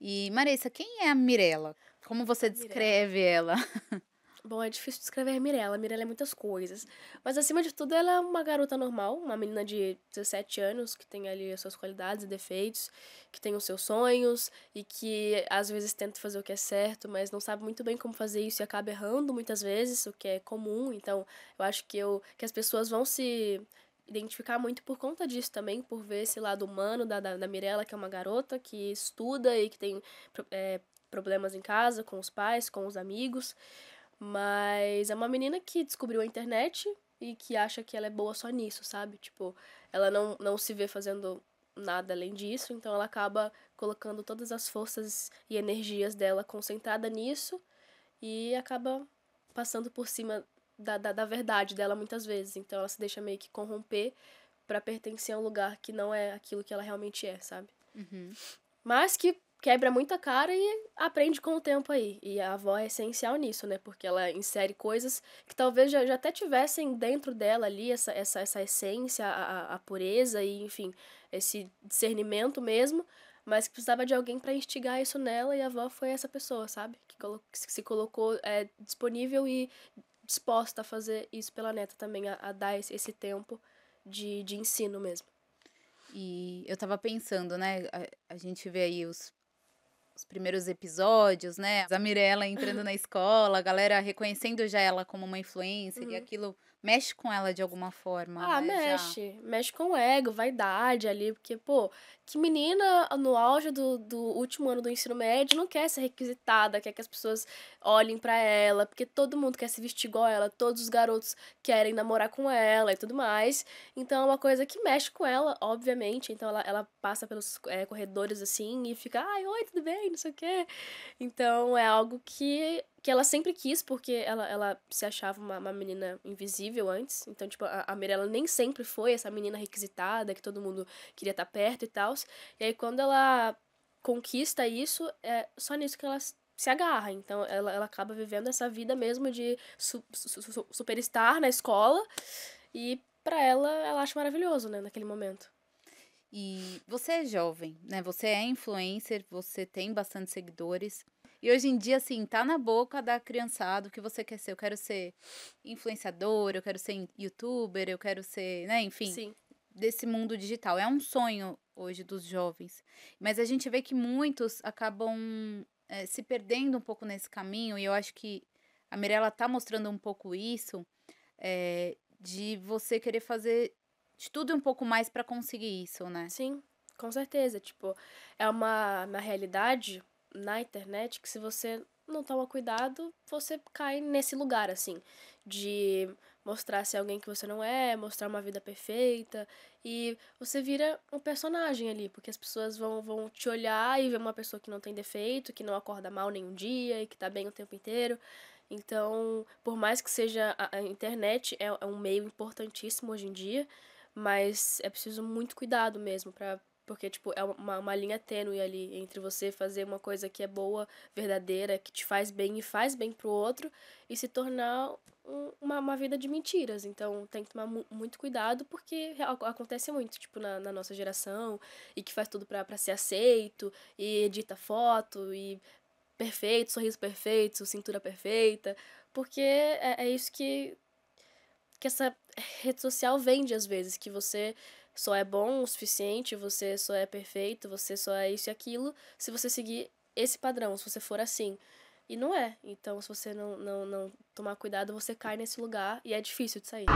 E Marissa, quem é a Mirella? Como você descreve Mirella. ela? Bom, é difícil descrever a Mirella. A Mirella é muitas coisas. Mas acima de tudo, ela é uma garota normal, uma menina de 17 anos que tem ali as suas qualidades e defeitos, que tem os seus sonhos e que às vezes tenta fazer o que é certo, mas não sabe muito bem como fazer isso e acaba errando muitas vezes, o que é comum. Então, eu acho que eu que as pessoas vão se identificar muito por conta disso também, por ver esse lado humano da, da, da Mirella, que é uma garota que estuda e que tem é, problemas em casa, com os pais, com os amigos. Mas é uma menina que descobriu a internet e que acha que ela é boa só nisso, sabe? Tipo, ela não, não se vê fazendo nada além disso, então ela acaba colocando todas as forças e energias dela concentrada nisso e acaba passando por cima da, da, da verdade dela muitas vezes. Então ela se deixa meio que corromper para pertencer a um lugar que não é aquilo que ela realmente é, sabe? Uhum. Mas que quebra muita cara e aprende com o tempo aí. E a avó é essencial nisso, né? Porque ela insere coisas que talvez já, já até tivessem dentro dela ali essa, essa, essa essência, a, a pureza e, enfim, esse discernimento mesmo. Mas que precisava de alguém para instigar isso nela e a avó foi essa pessoa, sabe? Que, colocou, que se colocou é, disponível e disposta a fazer isso pela neta também, a, a dar esse, esse tempo de, de ensino mesmo. E eu tava pensando, né? A, a gente vê aí os, os primeiros episódios, né? A Mirella entrando na escola, a galera reconhecendo já ela como uma influência uhum. e aquilo mexe com ela de alguma forma. Ah, né, mexe. Já. Mexe com o ego, vaidade ali, porque, pô, que menina no auge do, do último ano do ensino médio não quer ser requisitada, quer que as pessoas olhem para ela, porque todo mundo quer se vestir igual ela, todos os garotos querem namorar com ela e tudo mais. Então é uma coisa que mexe com ela, obviamente. Então ela, ela passa pelos é, corredores assim e fica, ai, oi, tudo bem, não sei o quê. Então é algo que que ela sempre quis, porque ela, ela se achava uma, uma menina invisível antes. Então, tipo, a, a Mirella nem sempre foi essa menina requisitada, que todo mundo queria estar tá perto e tal. E aí, quando ela conquista isso, é só nisso que ela se agarra. Então, ela, ela acaba vivendo essa vida mesmo de su, su, su, superstar na escola. E para ela, ela acha maravilhoso, né, naquele momento. E você é jovem, né? Você é influencer, você tem bastante seguidores. E hoje em dia, assim, tá na boca da criançada o que você quer ser. Eu quero ser influenciadora, eu quero ser youtuber, eu quero ser, né, enfim. Sim. Desse mundo digital. É um sonho hoje dos jovens. Mas a gente vê que muitos acabam é, se perdendo um pouco nesse caminho, e eu acho que a Mirella tá mostrando um pouco isso, é, de você querer fazer de tudo um pouco mais para conseguir isso, né? Sim, com certeza. Tipo, é uma, uma realidade na internet que se você não toma cuidado, você cai nesse lugar, assim, de mostrar se é alguém que você não é, mostrar uma vida perfeita, e você vira um personagem ali, porque as pessoas vão, vão te olhar e ver uma pessoa que não tem defeito, que não acorda mal nenhum dia e que tá bem o tempo inteiro. Então, por mais que seja a, internet, é, é um meio importantíssimo hoje em dia, mas é preciso muito cuidado mesmo para porque, tipo, é uma, uma linha tênue ali entre você fazer uma coisa que é boa, verdadeira, que te faz bem e faz bem pro outro, e se tornar um, uma, uma vida de mentiras. Então, tem que tomar mu muito cuidado, porque acontece muito, tipo, na, na nossa geração, e que faz tudo pra, pra ser aceito, e edita foto, e perfeito, sorriso perfeito, cintura perfeita, porque é, é isso que, que essa rede social vende às vezes, que você só é bom o suficiente, você só é perfeito, você só é isso e aquilo, se você seguir esse padrão, se você for assim. E não é. Então, se você não, não, não tomar cuidado, você cai nesse lugar e é difícil de sair.